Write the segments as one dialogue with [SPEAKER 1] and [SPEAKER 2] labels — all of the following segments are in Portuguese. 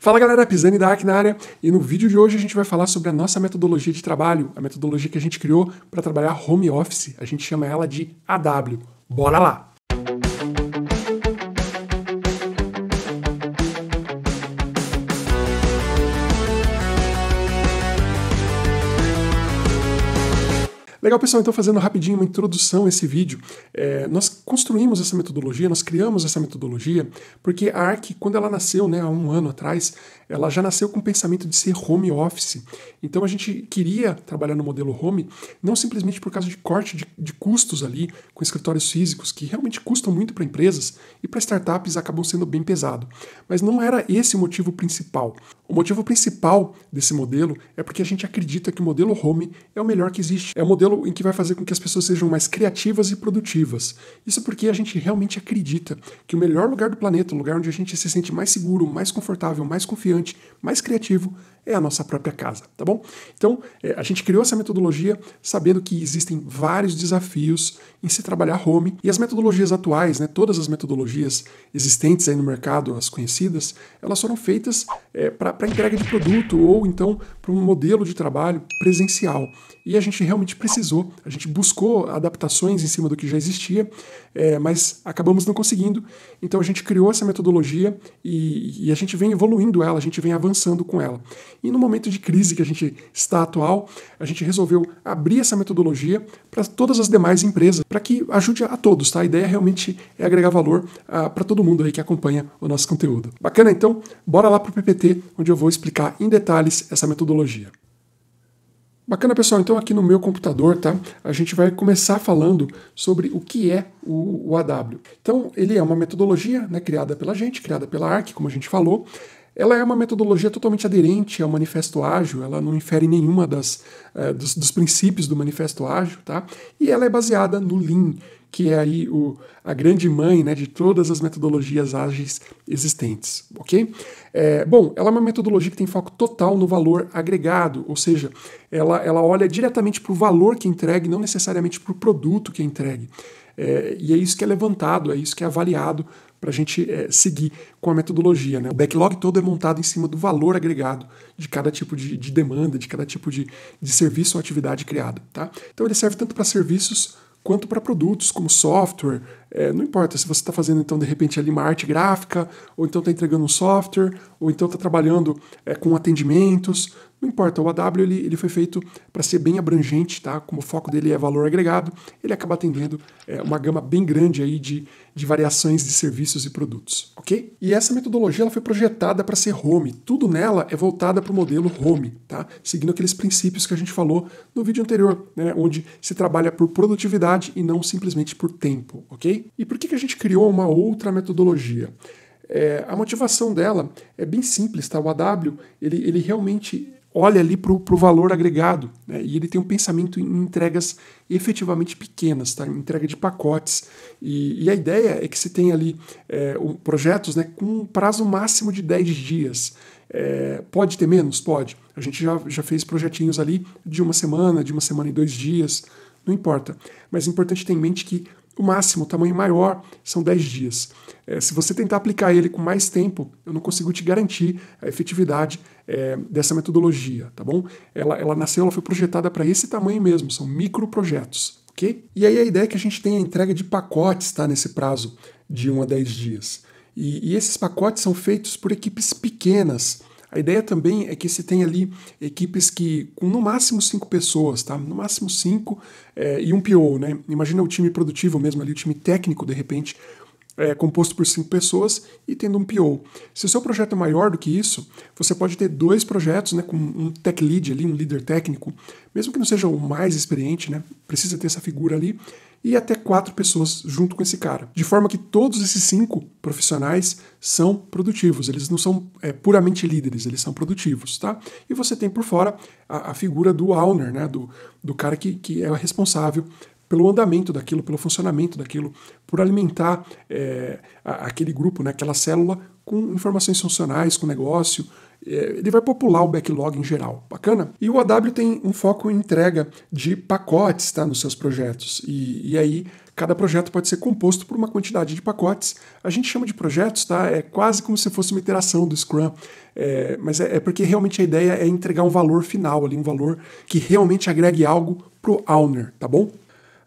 [SPEAKER 1] Fala galera, Pisani da ARC na área e no vídeo de hoje a gente vai falar sobre a nossa metodologia de trabalho, a metodologia que a gente criou para trabalhar home office. A gente chama ela de AW. Bora lá! Legal, pessoal, então fazendo rapidinho uma introdução a esse vídeo, é, nós construímos essa metodologia, nós criamos essa metodologia, porque a ARC, quando ela nasceu né, há um ano atrás, ela já nasceu com o pensamento de ser home office. Então a gente queria trabalhar no modelo home, não simplesmente por causa de corte de, de custos ali com escritórios físicos, que realmente custam muito para empresas e para startups acabam sendo bem pesado. Mas não era esse o motivo principal. O motivo principal desse modelo é porque a gente acredita que o modelo home é o melhor que existe. É o modelo em que vai fazer com que as pessoas sejam mais criativas e produtivas. Isso porque a gente realmente acredita que o melhor lugar do planeta, o lugar onde a gente se sente mais seguro, mais confortável, mais confiante, mais criativo, é a nossa própria casa, tá bom? Então, é, a gente criou essa metodologia sabendo que existem vários desafios em se trabalhar home e as metodologias atuais, né, todas as metodologias existentes aí no mercado, as conhecidas, elas foram feitas é, para para entrega de produto ou então para um modelo de trabalho presencial. E a gente realmente precisou, a gente buscou adaptações em cima do que já existia, é, mas acabamos não conseguindo. Então a gente criou essa metodologia e, e, a gente vem evoluindo ela, a gente vem avançando com ela. E no momento de crise que a gente está atual, a gente resolveu abrir essa metodologia para todas as demais empresas, para que ajude a todos. Tá? A ideia realmente é agregar valor ah, para todo mundo aí que acompanha o nosso conteúdo. Bacana, então, bora lá para o PPT, onde eu vou explicar em detalhes essa metodologia. Bacana, pessoal. Então, aqui no meu computador, tá? A gente vai começar falando sobre o que é o, o AW. Então, ele é uma metodologia né, criada pela gente, criada pela ARC, como a gente falou. Ela é uma metodologia totalmente aderente ao Manifesto Ágil, ela não infere nenhuma das, eh, dos, dos princípios do Manifesto Ágil, tá? E ela é baseada no Lean, que é aí o, a grande mãe né, de todas as metodologias ágeis existentes, ok? É, bom, ela é uma metodologia que tem foco total no valor agregado, ou seja, ela, ela olha diretamente para o valor que é entregue, não necessariamente para o produto que é entregue. É, e é isso que é levantado, é isso que é avaliado para a gente é, seguir com a metodologia. Né? O backlog todo é montado em cima do valor agregado de cada tipo de, de demanda, de cada tipo de, de serviço ou atividade criada. Tá? Então ele serve tanto para serviços quanto para produtos como software, é, não importa se você está fazendo, então, de repente, ali uma arte gráfica, ou então está entregando um software, ou então está trabalhando é, com atendimentos, não importa. O AW ele, ele foi feito para ser bem abrangente, tá? como o foco dele é valor agregado, ele acaba atendendo é, uma gama bem grande aí de, de variações de serviços e produtos, ok? E essa metodologia ela foi projetada para ser home, tudo nela é voltada para o modelo home, tá? seguindo aqueles princípios que a gente falou no vídeo anterior, né? onde se trabalha por produtividade e não simplesmente por tempo, ok? E, por que, que a gente criou uma outra metodologia? É, a motivação dela é bem simples, tá? O AW, ele, ele realmente olha ali para o valor agregado né? e ele tem um pensamento em entregas efetivamente pequenas, tá? entrega de pacotes. E, e a ideia é que se tenha ali é, um, projetos né, com um prazo máximo de 10 dias. É, pode ter menos? Pode. A gente já, já fez projetinhos ali de uma semana, de uma semana e dois dias, não importa. Mas é importante ter em mente que o máximo, o tamanho maior, são 10 dias. É, se você tentar aplicar ele com mais tempo, eu não consigo te garantir a efetividade é, dessa metodologia, tá bom? Ela, ela nasceu, ela foi projetada para esse tamanho mesmo, são micro projetos ok? E aí a ideia é que a gente tenha a entrega de pacotes, tá? Nesse prazo de 1 a 10 dias. E, e esses pacotes são feitos por equipes pequenas, a ideia também é que se tem ali equipes que com no máximo cinco pessoas, tá? No máximo cinco é, e um PO, né? Imagina o time produtivo mesmo ali, o time técnico, de repente, é, composto por cinco pessoas e tendo um PO. Se o seu projeto é maior do que isso, você pode ter dois projetos, né, com um tech lead ali, um líder técnico, mesmo que não seja o mais experiente, né, precisa ter essa figura ali, e até quatro pessoas junto com esse cara. De forma que todos esses cinco profissionais são produtivos, eles não são é, puramente líderes, eles são produtivos, tá? E você tem por fora a, a figura do owner, né, do, do cara que, que é responsável pelo andamento daquilo, pelo funcionamento daquilo, por alimentar é, aquele grupo, né, aquela célula com informações funcionais, com negócio. É, ele vai popular o backlog em geral, bacana? E o AW tem um foco em entrega de pacotes tá, nos seus projetos. E, e aí, cada projeto pode ser composto por uma quantidade de pacotes. A gente chama de projetos, tá? É quase como se fosse uma iteração do Scrum. É, mas é, é porque realmente a ideia é entregar um valor final ali, um valor que realmente agregue algo pro owner, tá bom?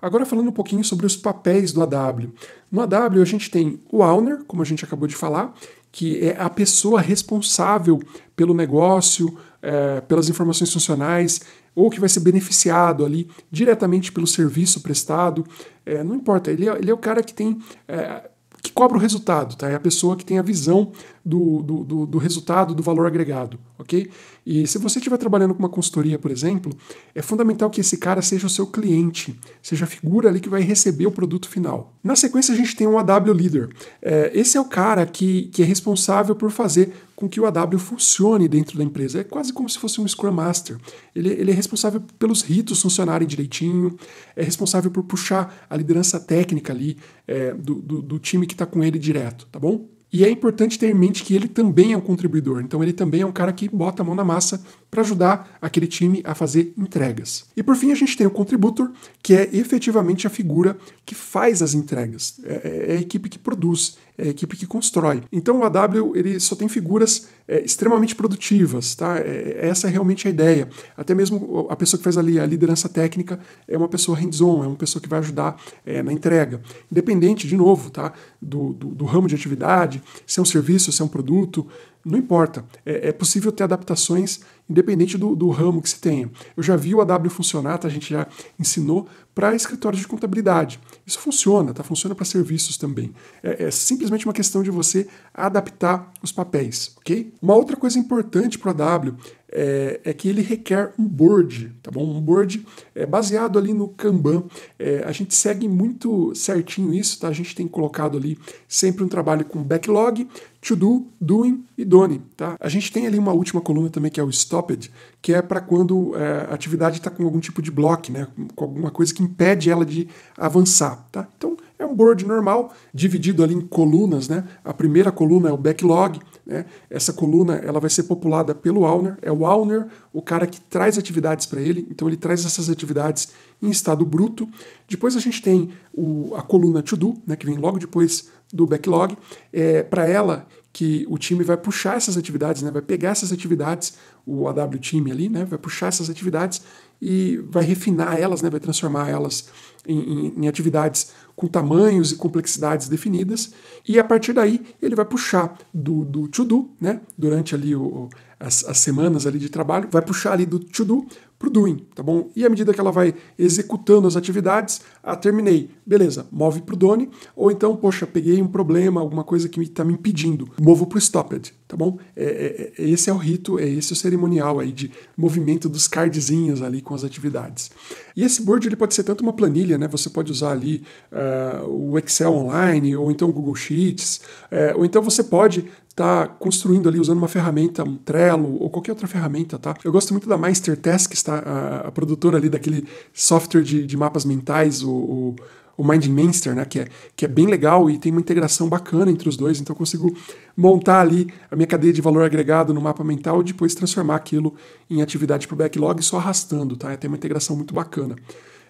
[SPEAKER 1] Agora falando um pouquinho sobre os papéis do AW. No AW a gente tem o owner, como a gente acabou de falar, que é a pessoa responsável pelo negócio, é, pelas informações funcionais, ou que vai ser beneficiado ali diretamente pelo serviço prestado. É, não importa, ele é, ele é o cara que tem. É, que cobra o resultado, tá? É a pessoa que tem a visão do, do, do, do resultado, do valor agregado, ok? E se você estiver trabalhando com uma consultoria, por exemplo, é fundamental que esse cara seja o seu cliente, seja a figura ali que vai receber o produto final. Na sequência, a gente tem o um AW Leader. É, esse é o cara que, que é responsável por fazer com que o AW funcione dentro da empresa. É quase como se fosse um Scrum Master. Ele, ele é responsável pelos ritos funcionarem direitinho, é responsável por puxar a liderança técnica ali é, do, do, do time que está com ele direto, tá bom? E é importante ter em mente que ele também é um contribuidor. Então ele também é um cara que bota a mão na massa para ajudar aquele time a fazer entregas. E por fim, a gente tem o contributor, que é efetivamente a figura que faz as entregas, é, é, é a equipe que produz, é a equipe que constrói. Então o AW ele só tem figuras é, extremamente produtivas, tá? É, é essa é realmente a ideia. Até mesmo a pessoa que faz ali a liderança técnica é uma pessoa hands-on, é uma pessoa que vai ajudar é, na entrega. Independente, de novo, tá? Do, do, do, ramo de atividade, se é um serviço, se é um produto, não importa, é, é possível ter adaptações independente do, do, ramo que se tenha. Eu já vi o AW funcionar, tá? a gente já ensinou para escritórios de contabilidade. Isso funciona, tá? funciona para serviços também. É, é, simplesmente uma questão de você adaptar os papéis, ok? Uma outra coisa importante para o AW é, é, que ele requer um board, tá bom? Um board é, baseado ali no Kanban. É, a gente segue muito certinho isso, tá? A gente tem colocado ali sempre um trabalho com backlog, to do, doing e done, tá? A gente tem ali uma última coluna também que é o stopped, que é para quando é, a atividade está com algum tipo de bloco, né? Com alguma coisa que impede ela de avançar, tá? Então é um board normal, dividido ali em colunas, né? A primeira coluna é o backlog, né? Essa coluna ela vai ser populada pelo Auner. É o Auner o cara que traz atividades para ele, então ele traz essas atividades em estado bruto. Depois a gente tem o, a coluna to do, né, que vem logo depois do backlog. É, para ela, que o time vai puxar essas atividades, né? vai pegar essas atividades, o AW time ali, né? vai puxar essas atividades e vai refinar elas, né? vai transformar elas em, em, em atividades com tamanhos e complexidades definidas, e a partir daí ele vai puxar do, do to-do, né? durante ali o, as, as, semanas ali de trabalho, vai puxar ali do to-do para o doing, tá bom? E à medida que ela vai executando as atividades, ah, terminei, beleza, move para o done, ou então, poxa, peguei um problema, alguma coisa que está me, tá me impedindo, movo para o stopped, tá bom? É é, é, é, esse é o rito, é esse o cerimonial aí de movimento dos cardzinhos ali com as atividades. E esse board ele pode ser tanto uma planilha, né? Você pode usar ali uh, o Excel online, ou então o Google Sheets, uh, ou então você pode está construindo ali usando uma ferramenta, um Trello ou qualquer outra ferramenta, tá? Eu gosto muito da MeisterTask, está A, a, produtora ali daquele software de, de mapas mentais, o, o o né, que é, que é bem legal e tem uma integração bacana entre os dois, então eu consigo montar ali a minha cadeia de valor agregado no mapa mental e depois transformar aquilo em atividade para o backlog só arrastando, tá? Tem uma integração muito bacana.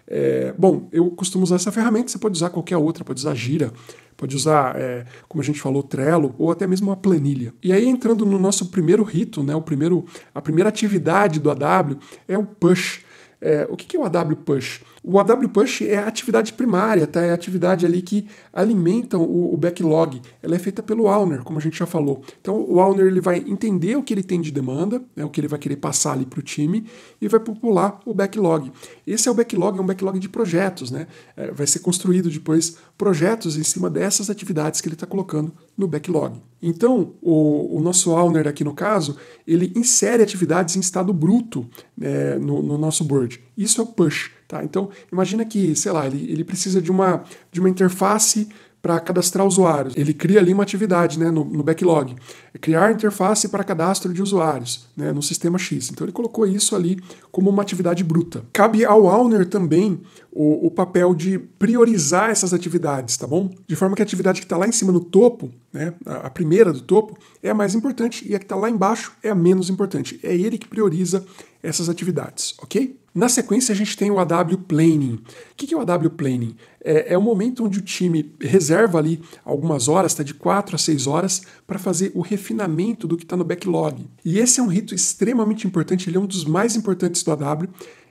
[SPEAKER 1] É, bom, eu costumo usar essa ferramenta, você pode usar qualquer outra, pode usar Gira, pode usar, é, como a gente falou, Trello ou até mesmo uma planilha. E aí entrando no nosso primeiro rito, né, o primeiro, a primeira atividade do AW é o push. É, o que é o AW Push? O AW Push é a atividade primária, tá? é a atividade ali que alimenta o, o backlog. Ela é feita pelo Alner, como a gente já falou. Então o Alner ele vai entender o que ele tem de demanda, né, o que ele vai querer passar ali para o time e vai popular o backlog. Esse é o backlog, é um backlog de projetos, né? É, vai ser construído depois projetos em cima dessas atividades que ele está colocando no backlog. Então, o, o, nosso owner aqui no caso, ele insere atividades em estado bruto né, no, no, nosso board. Isso é o push. Tá? Então, imagina que, sei lá, ele, ele precisa de uma, de uma interface para cadastrar usuários. Ele cria ali uma atividade né, no, no backlog. É criar interface para cadastro de usuários né, no sistema X. Então ele colocou isso ali como uma atividade bruta. Cabe ao owner também o, o papel de priorizar essas atividades, tá bom? De forma que a atividade que está lá em cima no topo, né, a, a primeira do topo, é a mais importante e a que está lá embaixo é a menos importante. É ele que prioriza essas atividades, ok? Na sequência, a gente tem o AW Planning. O que é o AW Planning? É, é o momento onde o time reserva ali algumas horas, tá de 4 a 6 horas, para fazer o refinamento do que está no backlog. E esse é um rito extremamente importante, ele é um dos mais importantes do AW,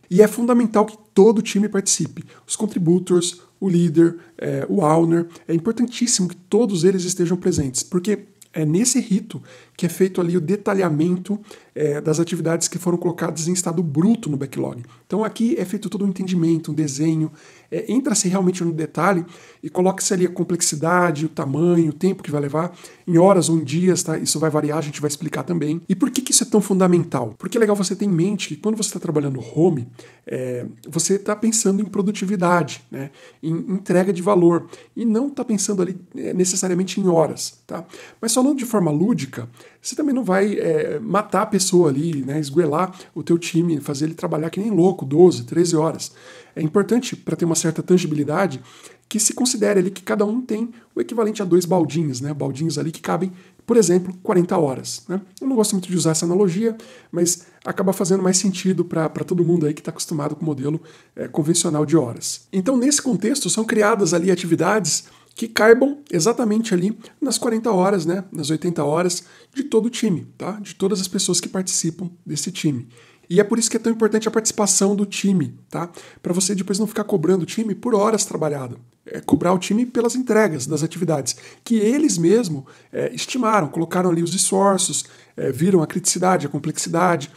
[SPEAKER 1] e é fundamental que todo o time participe. Os contributors, o líder, é, o owner, é importantíssimo que todos eles estejam presentes, porque é nesse rito que é feito ali o detalhamento é, das atividades que foram colocadas em estado bruto no backlog. Então aqui é feito todo um entendimento, um desenho, é, entra-se realmente no detalhe e coloca-se ali a complexidade, o tamanho, o tempo que vai levar, em horas ou em dias, tá? Isso vai variar, a gente vai explicar também. E por que, que isso é tão fundamental? Porque é legal você ter em mente que quando você está trabalhando home, é, você está pensando em produtividade, né? em entrega de valor, e não está pensando ali é, necessariamente em horas. Tá? Mas falando de forma lúdica, você também não vai é, matar a pessoa ali, né, esguelar o teu time, fazer ele trabalhar que nem louco, 12, 13 horas. É importante, para ter uma certa tangibilidade, que se considere ali que cada um tem o equivalente a dois baldinhos, né, baldinhos ali que cabem, por exemplo, 40 horas. Né? Eu não gosto muito de usar essa analogia, mas acaba fazendo mais sentido para todo mundo aí que está acostumado com o modelo é, convencional de horas. Então, nesse contexto, são criadas ali atividades que caibam exatamente ali nas 40 horas, né, nas 80 horas de todo o time, tá? De todas as pessoas que participam desse time. E é por isso que é tão importante a participação do time, tá? Para você depois não ficar cobrando o time por horas trabalhado. É cobrar o time pelas entregas das atividades, que eles mesmos é, estimaram, colocaram ali os esforços, é, viram a criticidade, a complexidade,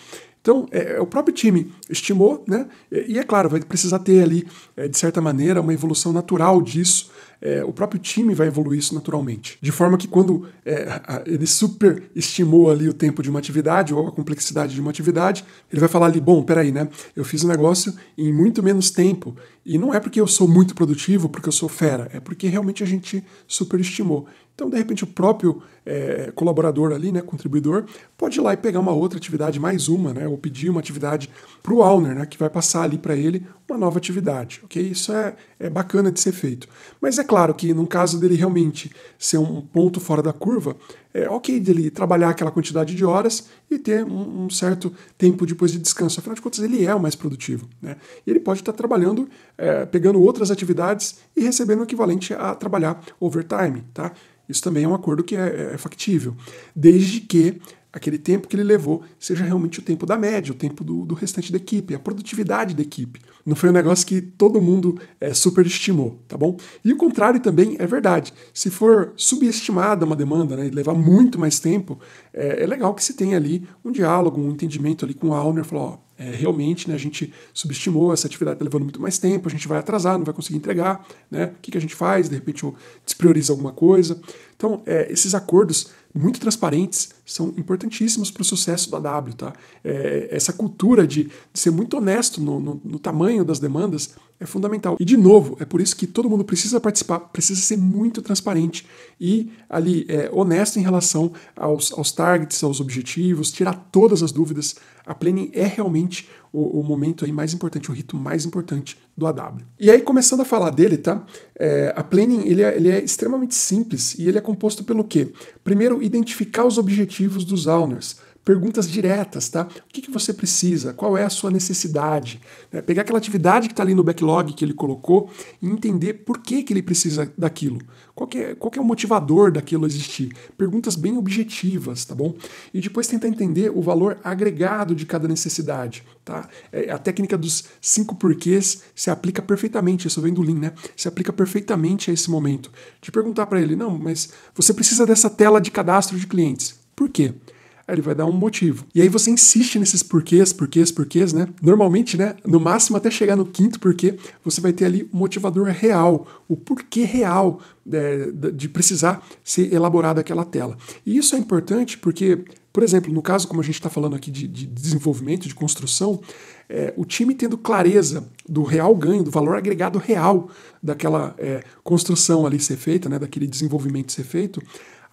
[SPEAKER 1] então, é, é, o próprio time estimou, né? E é claro, vai precisar ter ali, é, de certa maneira, uma evolução natural disso. É, o próprio time vai evoluir isso naturalmente. De forma que quando é, ele superestimou ali o tempo de uma atividade ou a complexidade de uma atividade, ele vai falar ali, bom, peraí, né? Eu fiz um negócio em muito menos tempo. E não é porque eu sou muito produtivo, porque eu sou fera, é porque realmente a gente superestimou. Então, de repente, o próprio é, colaborador ali, né, contribuidor, pode ir lá e pegar uma outra atividade, mais uma, né, ou pedir uma atividade para o owner, né, que vai passar ali para ele uma nova atividade, ok? Isso é, é bacana de ser feito. Mas é claro que no caso dele realmente ser um ponto fora da curva, é ok dele trabalhar aquela quantidade de horas e ter um, um certo tempo depois de descanso. Afinal de contas, ele é o mais produtivo, né? E ele pode estar tá trabalhando, é, pegando outras atividades e recebendo o equivalente a trabalhar overtime, tá? Isso também é um acordo que é, é é factível, desde que aquele tempo que ele levou seja realmente o tempo da média, o tempo do, do restante da equipe, a produtividade da equipe. Não foi um negócio que todo mundo é, superestimou, tá bom? E o contrário também é verdade. Se for subestimada uma demanda né, e levar muito mais tempo, é, é legal que se tenha ali um diálogo, um entendimento ali com a owner, falar, ó, é, realmente né, a gente subestimou, essa atividade está levando muito mais tempo, a gente vai atrasar, não vai conseguir entregar, né? o que, que a gente faz, de repente eu desprioriza alguma coisa. Então, é, esses acordos muito transparentes são importantíssimos para o sucesso da W. Tá? É, essa cultura de, de, ser muito honesto no, no, no tamanho das demandas é fundamental. E, de novo, é por isso que todo mundo precisa participar, precisa ser muito transparente e ali é, honesto em relação aos, aos targets, aos objetivos, tirar todas as dúvidas. A planning é realmente o, o momento aí mais importante, o rito mais importante do AW. E aí, começando a falar dele, tá? É, a planning ele é, ele é extremamente simples e ele é composto pelo quê? Primeiro, identificar os objetivos dos owners perguntas diretas, tá? O que, que você precisa? Qual é a sua necessidade? É pegar aquela atividade que está ali no backlog que ele colocou e entender por que, que ele precisa daquilo. Qual é, qual é o motivador daquilo existir? Perguntas bem objetivas, tá bom? E depois tentar entender o valor agregado de cada necessidade, tá? É, a técnica dos cinco porquês se aplica perfeitamente, isso vem do Lean, né? Se aplica perfeitamente a esse momento. De perguntar para ele, não, mas você precisa dessa tela de cadastro de clientes. Por quê? Aí ele vai dar um motivo. E aí você insiste nesses porquês, porquês, porquês, né? Normalmente, né? No máximo até chegar no quinto porquê, você vai ter ali o um motivador real, o porquê real é, de, de precisar ser elaborada aquela tela. E isso é importante porque por exemplo, no caso, como a gente está falando aqui de, de, desenvolvimento, de construção, é, o time tendo clareza do real ganho, do valor agregado real daquela é, construção ali ser feita, né, daquele desenvolvimento ser feito,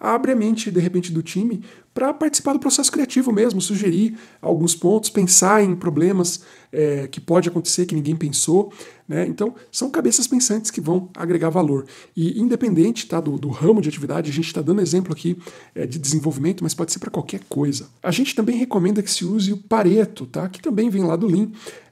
[SPEAKER 1] abre a mente, de repente, do time para participar do processo criativo mesmo, sugerir alguns pontos, pensar em problemas é, que pode acontecer que ninguém pensou. Né? Então, são cabeças pensantes que vão agregar valor. E independente tá, do, do ramo de atividade, a gente está dando exemplo aqui é, de desenvolvimento, mas pode ser para qualquer coisa. A gente também recomenda que se use o Pareto, tá? que também vem lá do Lean,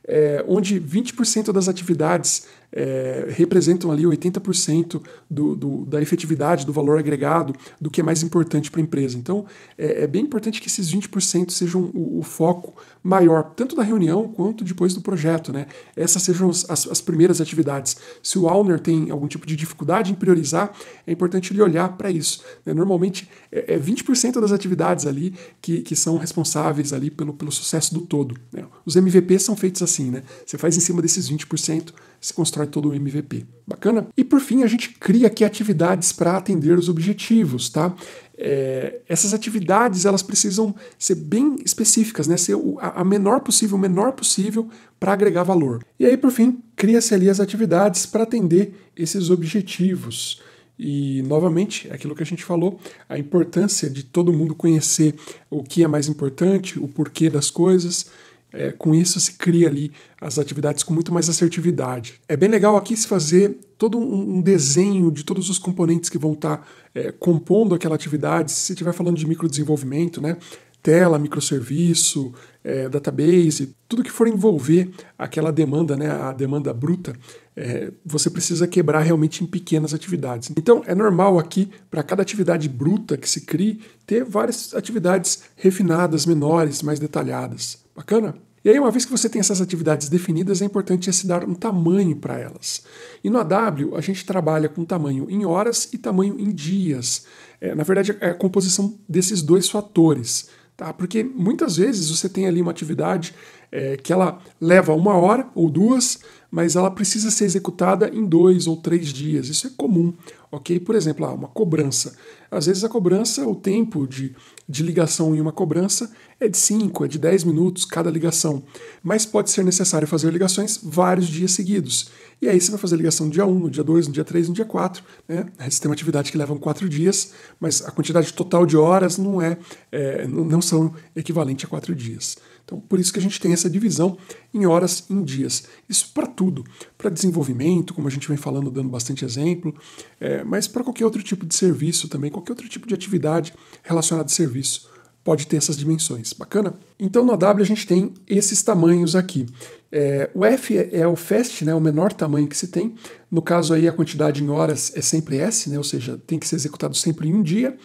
[SPEAKER 1] é, onde 20% das atividades é, representam ali 80% do, do, da efetividade, do valor agregado, do que é mais importante para a empresa. Então, é, é, bem importante que esses 20% sejam o, o, foco maior, tanto da reunião quanto depois do projeto. Né? Essas sejam as, as primeiras atividades. Se o owner tem algum tipo de dificuldade em priorizar, é importante ele olhar para isso. Né? Normalmente, é, é 20% das atividades ali que, que são responsáveis ali pelo, pelo sucesso do todo. Né? Os MVPs são feitos assim, né? Você faz em cima desses 20%, se constrói mostrar todo o MVP. Bacana? E por fim, a gente cria aqui atividades para atender os objetivos, tá? É, essas atividades elas precisam ser bem específicas, né? Ser o, a, menor possível, o menor possível para agregar valor. E aí, por fim, cria-se ali as atividades para atender esses objetivos. E, novamente, aquilo que a gente falou, a importância de todo mundo conhecer o que é mais importante, o porquê das coisas é, com isso se cria ali as atividades com muito mais assertividade. É bem legal aqui se fazer todo um desenho de todos os componentes que vão estar tá, é, compondo aquela atividade, se estiver falando de microdesenvolvimento, né? Tela, microserviço, é, database, tudo que for envolver aquela demanda, né, a demanda bruta, é, você precisa quebrar realmente em pequenas atividades. Então é normal aqui, para cada atividade bruta que se crie, ter várias atividades refinadas, menores, mais detalhadas. Bacana? E aí, uma vez que você tem essas atividades definidas, é importante se dar um tamanho para elas. E no AW, a gente trabalha com tamanho em horas e tamanho em dias. É, na verdade, é a composição desses dois fatores. Tá? Porque muitas vezes você tem ali uma atividade é, que ela leva uma hora ou duas, mas ela precisa ser executada em dois ou três dias. Isso é comum, ok? Por exemplo, ah, uma cobrança. Às vezes a cobrança, o tempo de, de ligação em uma cobrança é de 5, é de 10 minutos cada ligação. Mas pode ser necessário fazer ligações vários dias seguidos. E aí você vai fazer ligação no dia 1, um, no dia 2, no dia 3, no dia 4. Né? Você é, tem uma atividade que levam 4 dias, mas a quantidade total de horas não é, é não são equivalente a 4 dias. Então, por isso que a gente tem essa essa divisão em horas, em dias. Isso para tudo, para desenvolvimento, como a gente vem falando, dando bastante exemplo, é, mas para qualquer outro tipo de serviço também, qualquer outro tipo de atividade relacionada a serviço pode ter essas dimensões. Bacana? Então no AW a gente tem esses tamanhos aqui. É, o F é, é o fast, né, o menor tamanho que se tem. No caso aí a quantidade em horas é sempre S, né, ou seja, tem que ser executado sempre em um dia.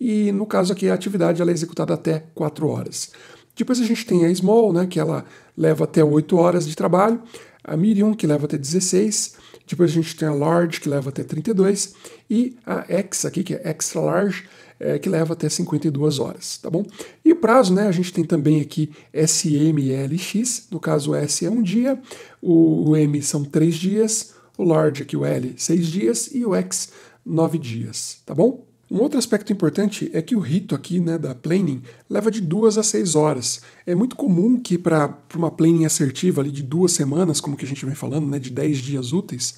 [SPEAKER 1] E no caso aqui a atividade ela é executada até 4 horas. Depois a gente tem a Small, né, que ela leva até 8 horas de trabalho, a Medium, que leva até 16, depois a gente tem a Large, que leva até 32, e a X aqui, que é Extra Large, é, que leva até 52 horas, tá bom? E o prazo, né, a gente tem também aqui SMLX, no caso o S é um dia, o, M são 3 dias, o Large aqui, o L, 6 dias, e o X, 9 dias, tá bom? Um outro aspecto importante é que o rito aqui né, da planning leva de duas a seis horas. É muito comum que para uma planning assertiva ali de duas semanas, como que a gente vem falando, né, de dez dias úteis,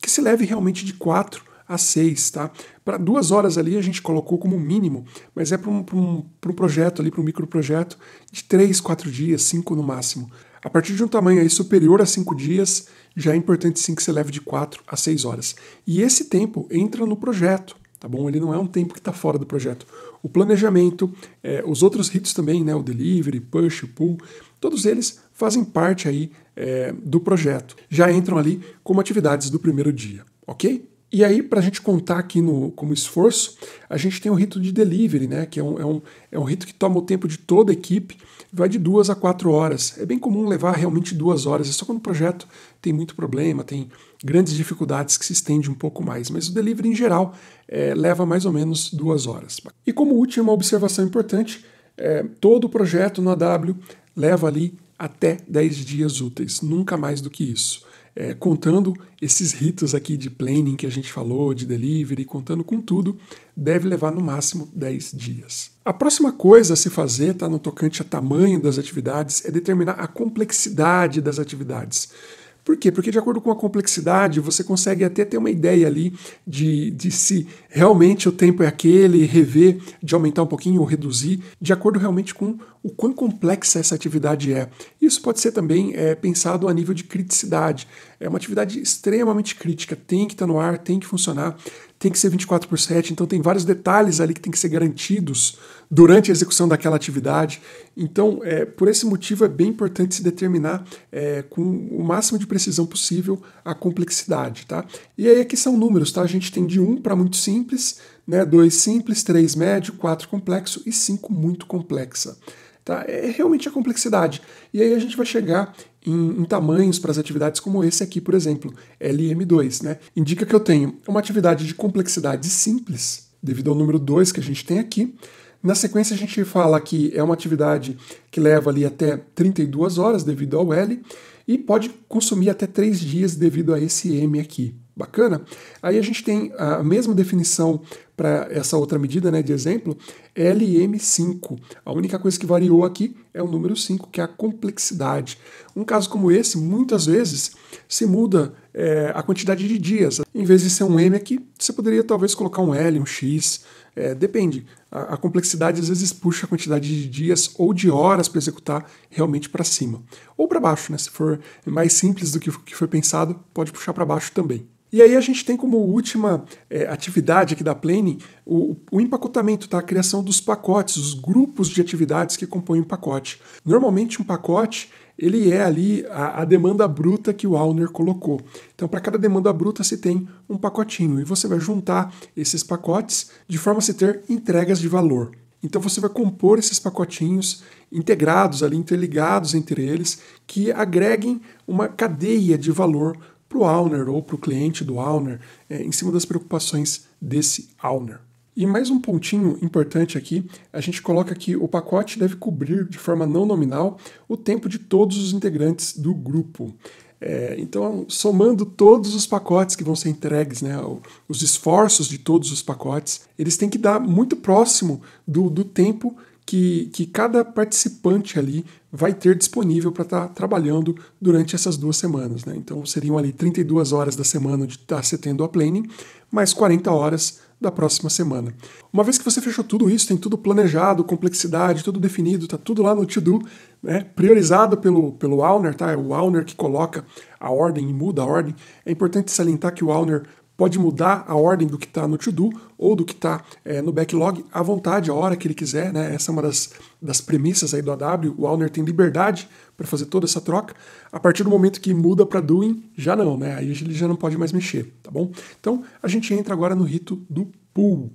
[SPEAKER 1] que se leve realmente de quatro a seis, tá? Para duas horas ali a gente colocou como mínimo, mas é para um, um, um projeto ali, para um microprojeto, de três, quatro dias, cinco no máximo. A partir de um tamanho aí superior a cinco dias, já é importante sim que se leve de quatro a seis horas. E esse tempo entra no projeto tá bom? Ele não é um tempo que está fora do projeto. O planejamento, é, os outros ritos também, né? O delivery, push, pull, todos eles fazem parte aí é, do projeto. Já entram ali como atividades do primeiro dia, ok? E aí, para a gente contar aqui no, como esforço, a gente tem o rito de delivery, né? Que é um, é, um, é um rito que toma o tempo de toda a equipe vai de duas a quatro horas. É bem comum levar realmente duas horas, é só quando o projeto tem muito problema, tem grandes dificuldades que se estende um pouco mais, mas o delivery em geral é, leva mais ou menos duas horas. E como última observação importante, é, todo o projeto no AW leva ali até 10 dias úteis, nunca mais do que isso é, contando esses ritos aqui de planning que a gente falou, de delivery, contando com tudo, deve levar no máximo 10 dias. A próxima coisa a se fazer, tá, no tocante a tamanho das atividades, é determinar a complexidade das atividades. Por quê? Porque de acordo com a complexidade, você consegue até ter uma ideia ali de, de se realmente o tempo é aquele, rever, de aumentar um pouquinho ou reduzir, de acordo realmente com o quão complexa essa atividade é. Isso pode ser também é, pensado a nível de criticidade. É uma atividade extremamente crítica, tem que estar no ar, tem que funcionar tem que ser 24 por 7, então tem vários detalhes ali que tem que ser garantidos durante a execução daquela atividade. Então, é, por esse motivo, é bem importante se determinar é, com o máximo de precisão possível a complexidade, tá? E aí aqui são números, tá? A gente tem de 1 para muito simples, né? 2 simples, 3 médio, 4 complexo e 5 muito complexa. Tá? É realmente a complexidade. E aí a gente vai chegar em, em tamanhos para as atividades como esse aqui, por exemplo, LM2, né? Indica que eu tenho uma atividade de complexidade simples, devido ao número 2 que a gente tem aqui. Na sequência a gente fala que é uma atividade que leva ali até 32 horas devido ao L e pode consumir até 3 dias devido a esse M aqui. Bacana? Aí a gente tem a mesma definição para essa outra medida né, de exemplo, LM5. A única coisa que variou aqui é o número 5, que é a complexidade. Um caso como esse, muitas vezes, se muda é, a quantidade de dias. Em vez de ser um M aqui, você poderia talvez colocar um L, um X, é, depende. A, a, complexidade às vezes puxa a quantidade de dias ou de horas para executar realmente para cima. Ou para baixo, né? Se for mais simples do que, que foi pensado, pode puxar para baixo também. E aí a gente tem como última é, atividade aqui da Planning o, o, empacotamento, tá? a criação dos pacotes, os grupos de atividades que compõem um pacote. Normalmente um pacote ele é ali a, a demanda bruta que o Auner colocou. Então para cada demanda bruta se tem um pacotinho e você vai juntar esses pacotes de forma a se ter entregas de valor. Então você vai compor esses pacotinhos integrados ali, interligados entre eles, que agreguem uma cadeia de valor para o owner ou para o cliente do owner é, em cima das preocupações desse owner. E mais um pontinho importante aqui, a gente coloca que o pacote deve cobrir de forma não nominal o tempo de todos os integrantes do grupo. É, então, somando todos os pacotes que vão ser entregues, né, os esforços de todos os pacotes, eles têm que dar muito próximo do, do tempo que, que cada participante ali vai ter disponível para estar tá trabalhando durante essas duas semanas. Né? Então seriam ali 32 horas da semana de estar tá se tendo a planning, mais 40 horas da próxima semana. Uma vez que você fechou tudo isso, tem tudo planejado, complexidade, tudo definido, tá tudo lá no to-do, né? priorizado pelo, pelo Auner, tá? É o Auner que coloca a ordem e muda a ordem. É importante salientar que o Auner pode mudar a ordem do que está no to-do ou do que está é, eh, no backlog à vontade, a hora que ele quiser. Né? Essa é uma das, das premissas aí do AW. O owner tem liberdade para fazer toda essa troca. A partir do momento que muda para doing, já não, né? Aí ele já não pode mais mexer, tá bom? Então a gente entra agora no rito do pool.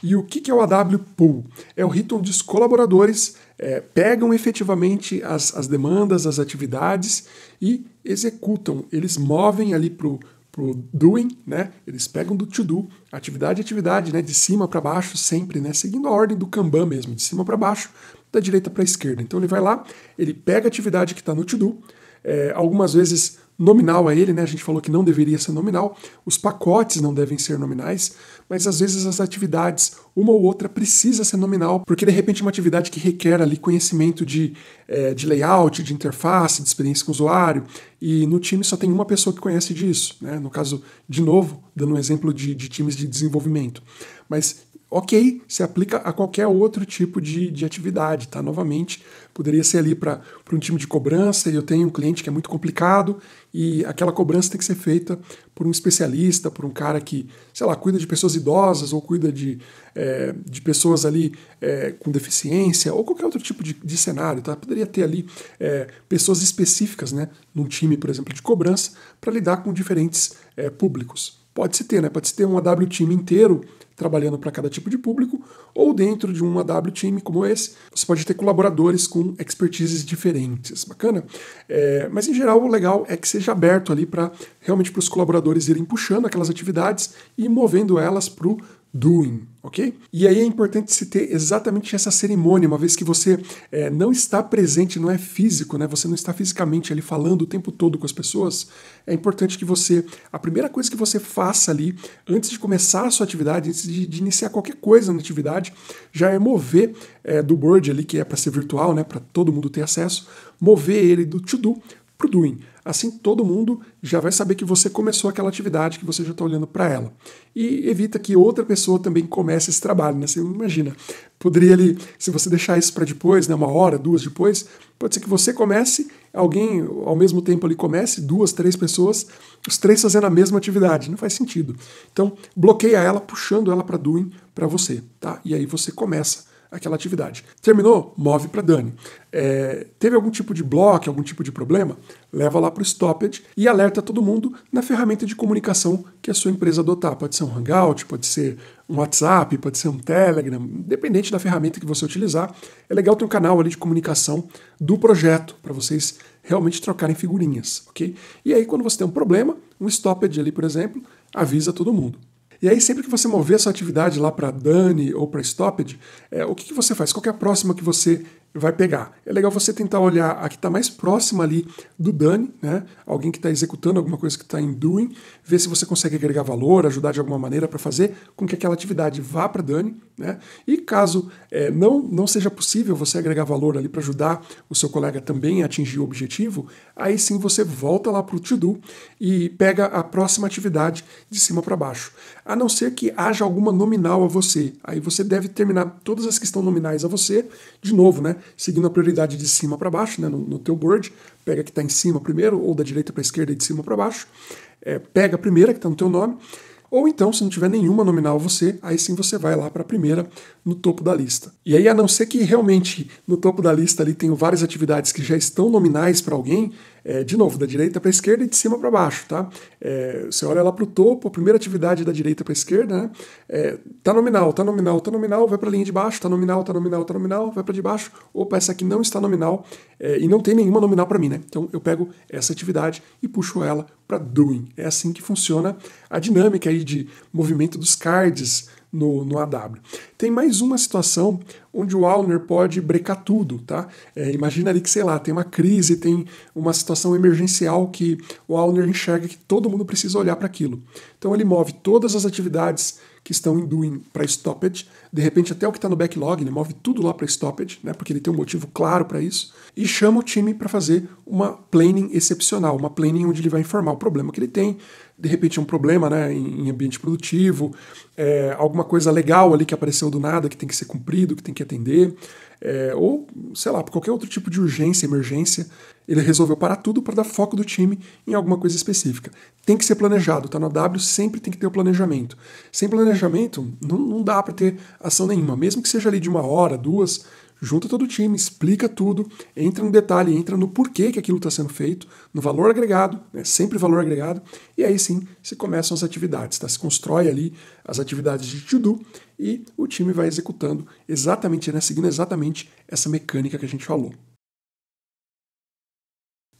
[SPEAKER 1] E o que é o AW Pool? É o rito onde os colaboradores é, pegam efetivamente as, as demandas, as atividades e executam. Eles movem ali para o pro doing, né? Eles pegam do to do, atividade, atividade, né? De cima para baixo sempre, né? Seguindo a ordem do Kanban mesmo, de cima para baixo, da direita para a esquerda. Então ele vai lá, ele pega a atividade que está no to do, é, algumas vezes nominal a ele, né? A gente falou que não deveria ser nominal, os pacotes não devem ser nominais, mas às vezes as atividades, uma ou outra, precisa ser nominal, porque de repente é uma atividade que requer ali conhecimento de, é, de layout, de interface, de experiência com o usuário, e no time só tem uma pessoa que conhece disso, né? No caso, de novo, dando um exemplo de, de times de desenvolvimento. Mas ok, se aplica a qualquer outro tipo de, de atividade, tá? Novamente, poderia ser ali para um time de cobrança e eu tenho um cliente que é muito complicado e aquela cobrança tem que ser feita por um especialista, por um cara que, sei lá, cuida de pessoas idosas ou cuida de, é, de pessoas ali é, com deficiência ou qualquer outro tipo de, de cenário, tá? Poderia ter ali é, pessoas específicas, né, num time, por exemplo, de cobrança para lidar com diferentes é, públicos. Pode-se ter, né? Pode-se ter um AW time inteiro trabalhando para cada tipo de público, ou dentro de um AW Team como esse, você pode ter colaboradores com expertises diferentes, bacana? É, mas em geral, o legal é que seja aberto ali para realmente para os colaboradores irem puxando aquelas atividades e movendo elas para o doing, ok? E aí é importante se ter exatamente essa cerimônia, uma vez que você é, não está presente, não é físico, né? Você não está fisicamente ali falando o tempo todo com as pessoas. É importante que você, a primeira coisa que você faça ali, antes de começar a sua atividade, antes de, de iniciar qualquer coisa na atividade, já é mover é, do board ali, que é para ser virtual, né? Para todo mundo ter acesso, mover ele do to do para o doing. Assim, todo mundo já vai saber que você começou aquela atividade, que você já está olhando para ela. E evita que outra pessoa também comece esse trabalho, né? Você imagina, poderia ali, se você deixar isso para depois, né, uma hora, duas depois, pode ser que você comece, alguém ao mesmo tempo ali comece, duas, três pessoas, os três fazendo a mesma atividade, não faz sentido. Então, bloqueia ela, puxando ela para doing para você, tá? E aí você começa aquela atividade. Terminou? Move para Dani. É, teve algum tipo de bloco, algum tipo de problema? Leva lá para o stoppage e alerta todo mundo na ferramenta de comunicação que a sua empresa adotar. Pode ser um Hangout, pode ser um WhatsApp, pode ser um Telegram, independente da ferramenta que você utilizar. É legal ter um canal ali de comunicação do projeto para vocês realmente trocarem figurinhas, ok? E aí quando você tem um problema, um stoppage ali, por exemplo, avisa todo mundo. E aí, sempre que você mover sua atividade lá para Dani ou para Stopped, é, o que, que você faz? Qual é a próxima que você vai pegar. É legal você tentar olhar a que está mais próxima ali do Dani, né? Alguém que está executando alguma coisa que está em doing, ver se você consegue agregar valor, ajudar de alguma maneira para fazer com que aquela atividade vá para Dani, né? E caso é, não, não seja possível você agregar valor ali para ajudar o seu colega também a atingir o objetivo, aí sim você volta lá para o to-do e pega a próxima atividade de cima para baixo. A não ser que haja alguma nominal a você. Aí você deve terminar todas as que estão nominais a você, de novo, né? seguindo a prioridade de cima para baixo, né, no, no teu board, pega que está em cima primeiro, ou da direita para esquerda e de cima para baixo, é, pega a primeira que está no teu nome, ou então, se não tiver nenhuma nominal você, aí sim você vai lá para a primeira no topo da lista. E aí, a não ser que realmente no topo da lista ali tenham várias atividades que já estão nominais para alguém, é, de novo, da direita para a esquerda e de cima para baixo, tá? É, você olha lá para o topo, a primeira atividade da direita para a esquerda, né? É, tá nominal, tá nominal, tá nominal, vai para a linha de baixo, tá nominal, tá nominal, tá nominal, vai para de baixo, opa, essa aqui não está nominal é, e não tem nenhuma nominal para mim, né? Então eu pego essa atividade e puxo ela para doing. É assim que funciona a dinâmica aí de movimento dos cards, no, no AW. Tem mais uma situação onde o Alner pode brecar tudo, tá? É, imagina ali que, sei lá, tem uma crise, tem uma situação emergencial que o Alner enxerga que todo mundo precisa olhar para aquilo. Então ele move todas as atividades que estão em doing para stoppage, de repente até o que está no backlog, ele move tudo lá para stoppage, né, porque ele tem um motivo claro para isso, e chama o time para fazer uma planning excepcional, uma planning onde ele vai informar o problema que ele tem, de repente um problema né, em, ambiente produtivo, é, alguma coisa legal ali que apareceu do nada que tem que ser cumprido, que tem que atender, é, ou sei lá, por qualquer outro tipo de urgência, emergência, ele resolveu parar tudo para dar foco do time em alguma coisa específica. Tem que ser planejado, tá? No W sempre tem que ter o planejamento. Sem planejamento, não, não dá para ter ação nenhuma, mesmo que seja ali de uma hora, duas junta todo o time, explica tudo, entra no detalhe, entra no porquê que aquilo está sendo feito, no valor agregado, né, sempre valor agregado, e aí sim se começam as atividades, tá? se constrói ali as atividades de to-do e o time vai executando exatamente, né, seguindo exatamente essa mecânica que a gente falou.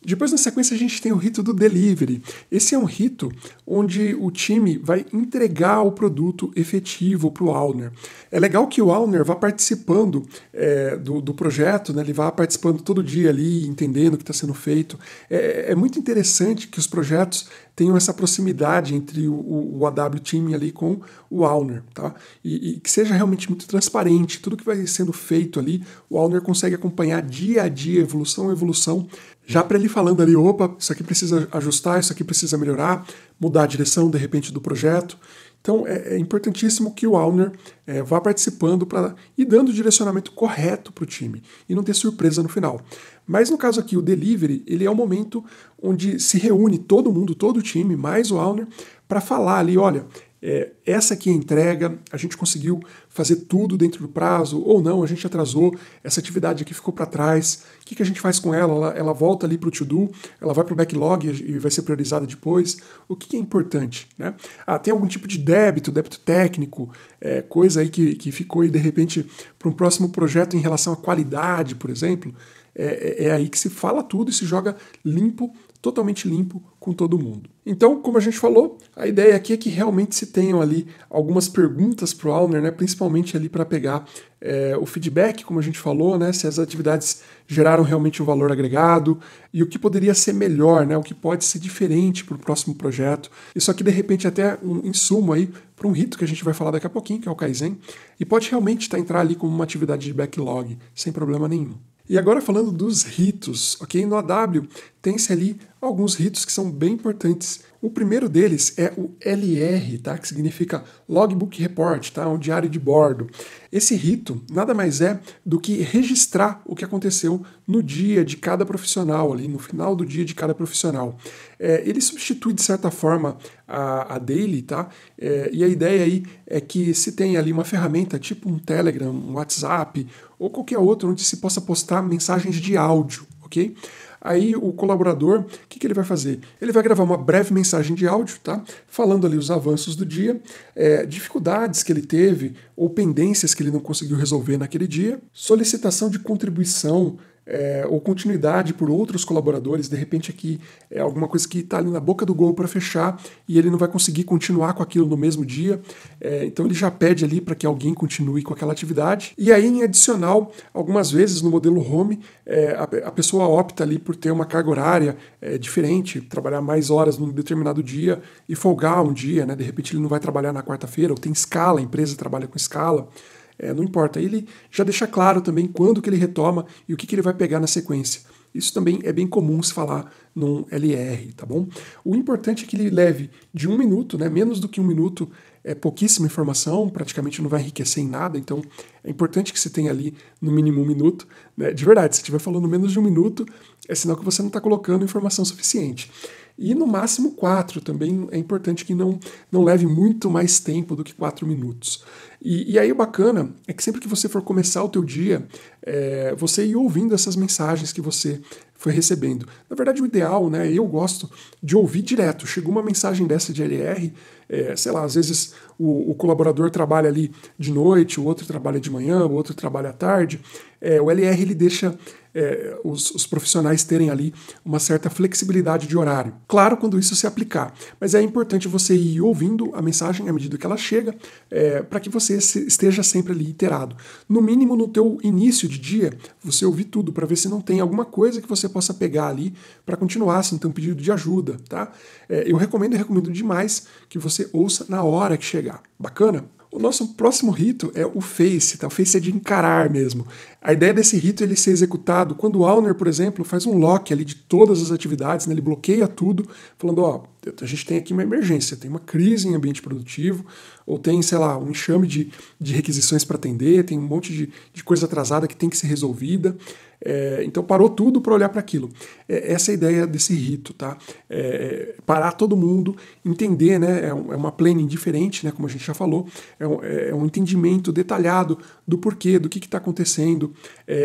[SPEAKER 1] Depois, na sequência, a gente tem o rito do delivery. Esse é um rito onde o time vai entregar o produto efetivo para o Alner. É legal que o Alner vá participando é, do, do, projeto, né? ele vá participando todo dia ali, entendendo o que está sendo feito. É, é, muito interessante que os projetos tenham essa proximidade entre o, o, o AW Team ali com o Alner, tá? E, e, que seja realmente muito transparente. Tudo que vai sendo feito ali, o Alner consegue acompanhar dia a dia, evolução a evolução, já para ele falando ali, opa, isso aqui precisa ajustar, isso aqui precisa melhorar, mudar a direção de repente do projeto. Então é, é importantíssimo que o Alner é, vá participando para e dando o direcionamento correto para o time e não ter surpresa no final. Mas no caso aqui, o delivery, ele é o momento onde se reúne todo mundo, todo o time, mais o Alner, para falar ali, olha, é, essa aqui é a entrega, a gente conseguiu fazer tudo dentro do prazo ou não, a gente atrasou, essa atividade aqui ficou para trás, o que, que, a gente faz com ela? Ela, ela volta ali para o to-do, ela vai para o backlog e vai ser priorizada depois. O que, que, é importante? Né? Ah, tem algum tipo de débito, débito técnico, é, coisa aí que, que ficou aí de repente para um próximo projeto em relação à qualidade, por exemplo. É, é, é aí que se fala tudo e se joga limpo, totalmente limpo com todo mundo. Então, como a gente falou, a ideia aqui é que realmente se tenham ali algumas perguntas para o Alner, né, principalmente ali para pegar é, o feedback, como a gente falou, né, se as atividades geraram realmente um valor agregado e o que poderia ser melhor, né, o que pode ser diferente para o próximo projeto. Isso aqui, de repente, é até um insumo aí para um rito que a gente vai falar daqui a pouquinho, que é o Kaizen, e pode realmente tá, entrar ali como uma atividade de backlog, sem problema nenhum. E agora falando dos ritos, ok? No AW tem-se ali alguns ritos que são bem importantes. O primeiro deles é o LR, tá? que significa Logbook Report, tá? um diário de bordo. Esse rito nada mais é do que registrar o que aconteceu no dia de cada profissional, ali no final do dia de cada profissional. É, ele substitui, de certa forma, a, a daily, tá? É, e a ideia aí é que se tem ali uma ferramenta, tipo um Telegram, um WhatsApp, ou qualquer outro onde se possa postar mensagens de áudio, ok? Aí o colaborador, o que, que, ele vai fazer? Ele vai gravar uma breve mensagem de áudio, tá? Falando ali os avanços do dia, é, dificuldades que ele teve ou pendências que ele não conseguiu resolver naquele dia, solicitação de contribuição é, ou continuidade por outros colaboradores, de repente aqui é alguma coisa que está ali na boca do gol para fechar e ele não vai conseguir continuar com aquilo no mesmo dia, é, então ele já pede ali para que alguém continue com aquela atividade. E aí, em adicional, algumas vezes no modelo home, é, a, a, pessoa opta ali por ter uma carga horária é, diferente, trabalhar mais horas num determinado dia e folgar um dia, né? de repente ele não vai trabalhar na quarta-feira, ou tem escala, a empresa trabalha com escala é, não importa. Ele já deixa claro também quando que ele retoma e o que, que ele vai pegar na sequência. Isso também é bem comum se falar num LR, tá bom? O importante é que ele leve de um minuto, né? Menos do que um minuto é pouquíssima informação, praticamente não vai enriquecer em nada, então é importante que você tenha ali no mínimo um minuto. Né? De verdade, se estiver falando menos de um minuto, é sinal que você não está colocando informação suficiente. E no máximo quatro também é importante que não, não leve muito mais tempo do que quatro minutos. E, e aí o bacana é que sempre que você for começar o teu dia, é, você ir ouvindo essas mensagens que você foi recebendo. Na verdade, o ideal, né? Eu gosto de ouvir direto. Chegou uma mensagem dessa de LR, é, sei lá, às vezes o, o, colaborador trabalha ali de noite, o outro trabalha de manhã, o outro trabalha à tarde. É, o LR ele deixa é, os, os, profissionais terem ali uma certa flexibilidade de horário. Claro, quando isso se aplicar, mas é importante você ir ouvindo a mensagem à medida que ela chega, é, para que você esteja sempre ali iterado. No mínimo, no teu início de dia, você ouvir tudo para ver se não tem alguma coisa que você possa pegar ali para continuar, se não tem um pedido de ajuda, tá? É, eu recomendo, recomendo demais que você ouça na hora que chegar. Bacana? O nosso próximo rito é o face, tá? O face é de encarar mesmo. A ideia desse rito é ele ser executado quando o Alner, por exemplo, faz um lock ali de todas as atividades, né? ele bloqueia tudo, falando, ó, a gente tem aqui uma emergência, tem uma crise em ambiente produtivo, ou tem, sei lá, um enxame de, de requisições para atender, tem um monte de, de coisa atrasada que tem que ser resolvida. É, então parou tudo para olhar para aquilo. É, essa é a ideia desse rito, tá? É, parar todo mundo, entender, né? É, um, é uma planning diferente, né? Como a gente já falou, é um, é, é um entendimento detalhado do porquê, do que está acontecendo.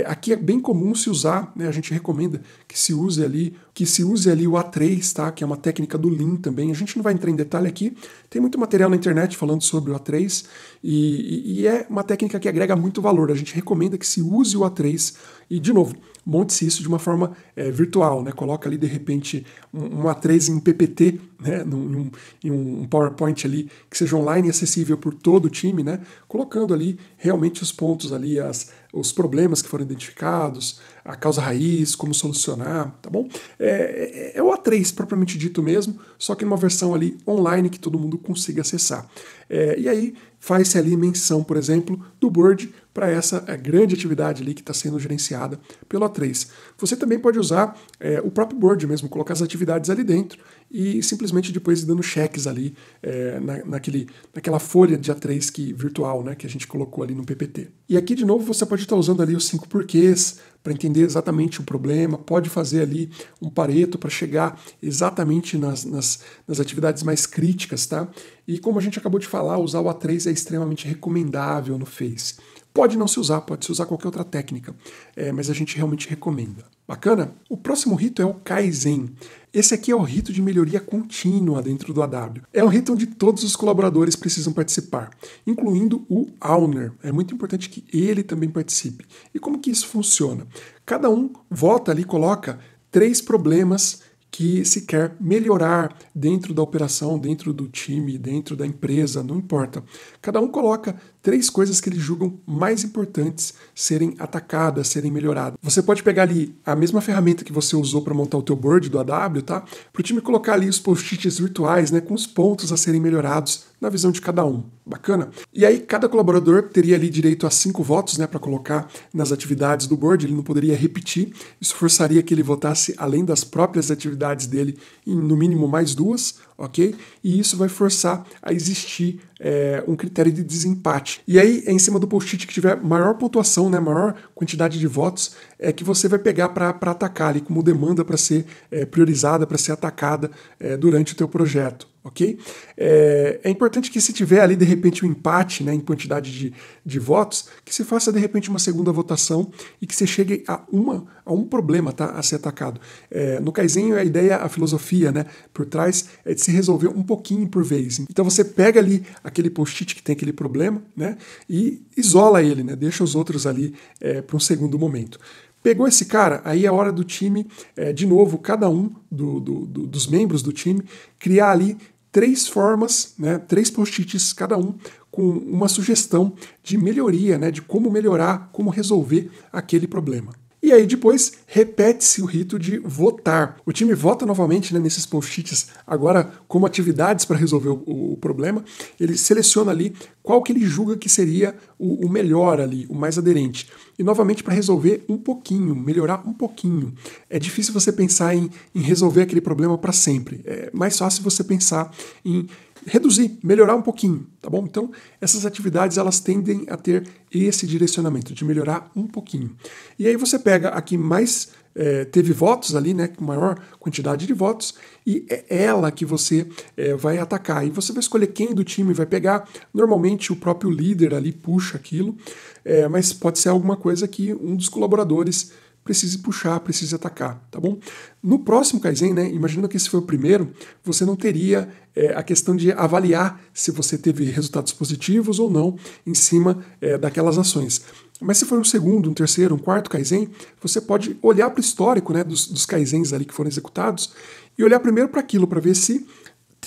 [SPEAKER 1] aqui é bem comum se usar, né? A gente recomenda que se use ali, que se use ali o A3, tá? Que é uma técnica do Lean também. A gente não vai entrar em detalhe aqui. Tem muito material na internet falando sobre o A3 e, e, é uma técnica que agrega muito valor. A gente recomenda que se use o A3 e, de novo, monte-se isso de uma forma é, virtual, né? Coloca ali, de repente, um, um A3 em PPT, né? Num, em um, PowerPoint ali, que seja online e acessível por todo o time, né? Colocando ali realmente os pontos ali, as, os problemas que foram identificados, a causa raiz, como solucionar, tá bom? É, é, é o A3 propriamente dito mesmo, só que numa versão ali online que todo mundo consiga acessar. É, e aí faz-se ali menção, por exemplo, do Bird para essa eh, grande atividade ali que está sendo gerenciada pelo A3. Você também pode usar é, o próprio board mesmo, colocar as atividades ali dentro e simplesmente depois dando cheques ali é, na, naquele, naquela folha de A3 que, virtual né, que a gente colocou ali no PPT. E aqui de novo você pode estar tá usando ali os cinco porquês para entender exatamente o problema, pode fazer ali um pareto para chegar exatamente nas, nas, nas atividades mais críticas, tá? E como a gente acabou de falar, usar o A3 é extremamente recomendável no Face. Pode não se usar, pode se usar qualquer outra técnica, é, mas a gente realmente recomenda. Bacana? O próximo rito é o Kaizen. Esse aqui é o rito de melhoria contínua dentro do AW. É um rito onde todos os colaboradores precisam participar, incluindo o owner. É muito importante que ele também participe. E como que isso funciona? Cada um vota ali, coloca três problemas que se quer melhorar dentro da operação, dentro do time, dentro da empresa, não importa. Cada um coloca três coisas que eles julgam mais importantes serem atacadas, serem melhoradas. Você pode pegar ali a mesma ferramenta que você usou para montar o teu board do AW, tá? Para o time colocar ali os post-its virtuais, né, com os pontos a serem melhorados na visão de cada um. Bacana? E aí cada colaborador teria ali direito a cinco votos, né, para colocar nas atividades do board. Ele não poderia repetir. Isso forçaria que ele votasse além das próprias atividades dele, em no mínimo mais duas ok? E isso vai forçar a existir é, um critério de desempate. E aí, é em cima do post-it que tiver maior pontuação, né, maior quantidade de votos, é que você vai pegar para atacar ali como demanda para ser é, priorizada, para ser atacada é, durante o teu projeto ok? É, é, importante que se tiver ali de repente um empate né, em quantidade de, de votos, que se faça de repente uma segunda votação e que você chegue a, uma, a um problema tá, a ser atacado. É, no Kaizen a ideia, a filosofia né, por trás é de se resolver um pouquinho por vez. Então você pega ali aquele post-it que tem aquele problema né, e isola ele, né, deixa os outros ali é, para um segundo momento. Pegou esse cara, aí é hora do time, é, de novo, cada um do, do, do, dos membros do time, criar ali três formas, né, três post-its cada um com uma sugestão de melhoria, né, de como melhorar, como resolver aquele problema. E aí depois repete-se o rito de votar. O time vota novamente né, nesses post-its, agora como atividades para resolver o, o, problema. Ele seleciona ali qual que ele julga que seria o, o melhor ali, o mais aderente. E novamente para resolver um pouquinho, melhorar um pouquinho. É difícil você pensar em, em resolver aquele problema para sempre. É mais fácil você pensar em reduzir, melhorar um pouquinho, tá bom? Então, essas atividades elas tendem a ter esse direcionamento de melhorar um pouquinho. E aí você pega aqui mais é, teve votos ali, né, com maior quantidade de votos, e é ela que você é, vai atacar. E você vai escolher quem do time vai pegar. Normalmente o próprio líder ali puxa aquilo, é, mas pode ser alguma coisa que um dos colaboradores precise puxar, precise atacar, tá bom? No próximo Kaizen, né, imaginando que esse foi o primeiro, você não teria é, a questão de avaliar se você teve resultados positivos ou não em cima é, daquelas ações. Mas se for um segundo, um terceiro, um quarto Kaizen, você pode olhar para o histórico né, dos, dos Kaizens ali que foram executados e olhar primeiro para aquilo, para ver se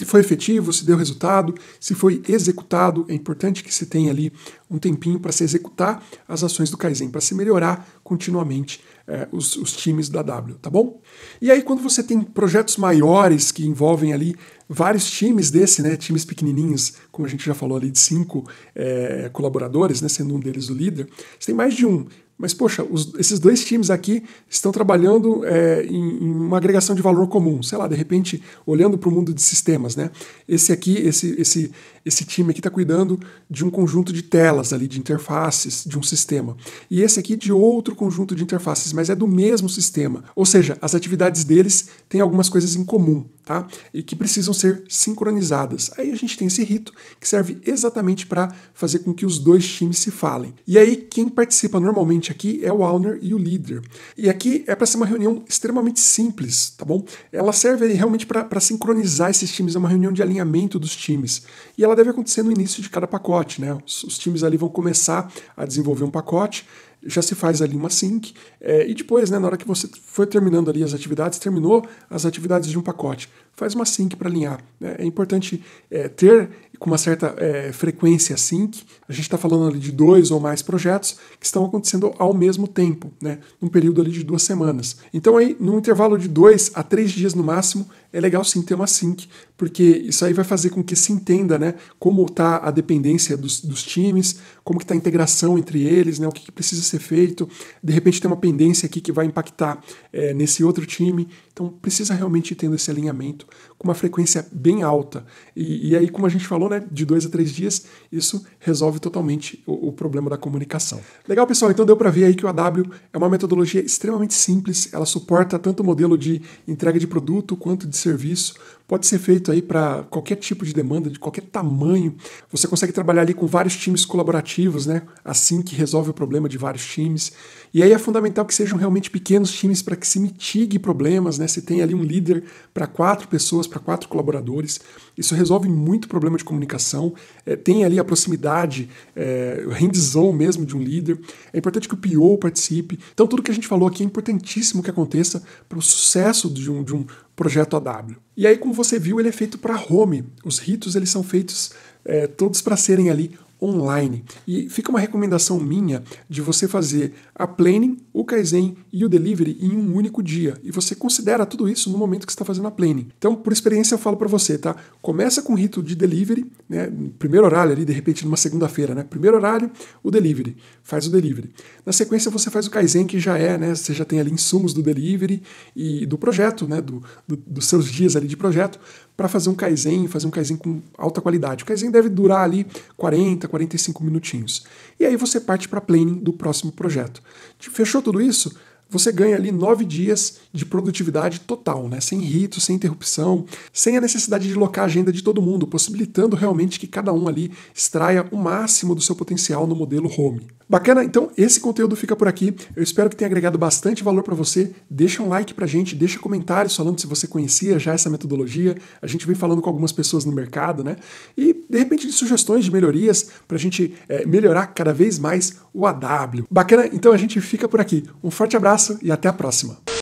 [SPEAKER 1] se foi efetivo, se deu resultado, se foi executado. É importante que se tenha ali um tempinho para se executar as ações do Kaizen, para se melhorar continuamente é, os, os, times da W, tá bom? E aí, quando você tem projetos maiores que envolvem ali vários times desse, né? Times pequenininhos, como a gente já falou ali, de cinco é, colaboradores, né? Sendo um deles o líder, você tem mais de um. Mas, poxa, os, esses dois times aqui estão trabalhando é, em, em, uma agregação de valor comum. Sei lá, de repente, olhando para o mundo de sistemas, né? Esse aqui, esse, esse, esse time aqui está cuidando de um conjunto de telas ali, de interfaces de um sistema. E esse aqui de outro conjunto de interfaces, mas é do mesmo sistema. Ou seja, as atividades deles têm algumas coisas em comum, tá? E que precisam ser sincronizadas. Aí a gente tem esse rito que serve exatamente para fazer com que os dois times se falem. E aí, quem participa normalmente aqui é o owner e o leader. E aqui é para ser uma reunião extremamente simples, tá bom? Ela serve realmente para sincronizar esses times, é uma reunião de alinhamento dos times. E ela deve acontecer no início de cada pacote, né? Os, os times ali vão começar a desenvolver um pacote já se faz ali uma sync, é, e depois, né, na hora que você foi terminando ali as atividades, terminou as atividades de um pacote faz uma sync para alinhar. Né? É importante é, ter com uma certa é, frequência sync. A gente está falando ali de dois ou mais projetos que estão acontecendo ao mesmo tempo, né? Num período ali de duas semanas. Então aí, num intervalo de dois a três dias no máximo, é legal sim ter uma sync, porque isso aí vai fazer com que se entenda, né? Como está a dependência dos, dos times, como que está a integração entre eles, né? O que, que, precisa ser feito. De repente tem uma pendência aqui que vai impactar é, nesse outro time. Então precisa realmente ir tendo esse alinhamento com uma frequência bem alta. E, e aí, como a gente falou, né, de dois a três dias, isso resolve totalmente o, o problema da comunicação. Legal, pessoal. Então deu para ver aí que o AW é uma metodologia extremamente simples. Ela suporta tanto o modelo de entrega de produto quanto de serviço. Pode ser feito aí para qualquer tipo de demanda, de qualquer tamanho. Você consegue trabalhar ali com vários times colaborativos, né? Assim que resolve o problema de vários times. E aí é fundamental que sejam realmente pequenos times para que se mitigue problemas, né? Se tem ali um líder para quatro pessoas para quatro colaboradores. Isso resolve muito problema de comunicação, é, tem ali a proximidade, é, hands mesmo de um líder. É importante que o PO participe. Então, tudo que a gente falou aqui é importantíssimo que aconteça para o sucesso de um, de um projeto AW. E aí, como você viu, ele é feito para home. Os ritos eles são feitos é, todos para serem ali online. E fica uma recomendação minha de você fazer a planning, o Kaizen e o delivery em um único dia. E você considera tudo isso no momento que está fazendo a planning. Então, por experiência, eu falo para você, tá? Começa com o rito de delivery, né? Primeiro horário ali, de repente, numa segunda-feira, né? Primeiro horário, o delivery. Faz o delivery. Na sequência, você faz o Kaizen, que já é, né? Você já tem ali insumos do delivery e do projeto, né? Do, do, dos seus dias ali de projeto, para fazer um Kaizen, fazer um Kaizen com alta qualidade. O Kaizen deve durar ali 40, 45 minutinhos. E aí você parte para planning do próximo projeto. Fechou tudo isso? você ganha ali nove dias de produtividade total, né? Sem rito, sem interrupção, sem a necessidade de locar a agenda de todo mundo, possibilitando realmente que cada um ali extraia o máximo do seu potencial no modelo home. Bacana? Então, esse conteúdo fica por aqui. Eu espero que tenha agregado bastante valor para você. Deixa um like pra gente, deixa comentários falando se você conhecia já essa metodologia. A gente vem falando com algumas pessoas no mercado, né? E, de repente, de sugestões de melhorias para a gente é, melhorar cada vez mais o AW. Bacana? Então, a gente fica por aqui. Um forte abraço abraço e até a próxima.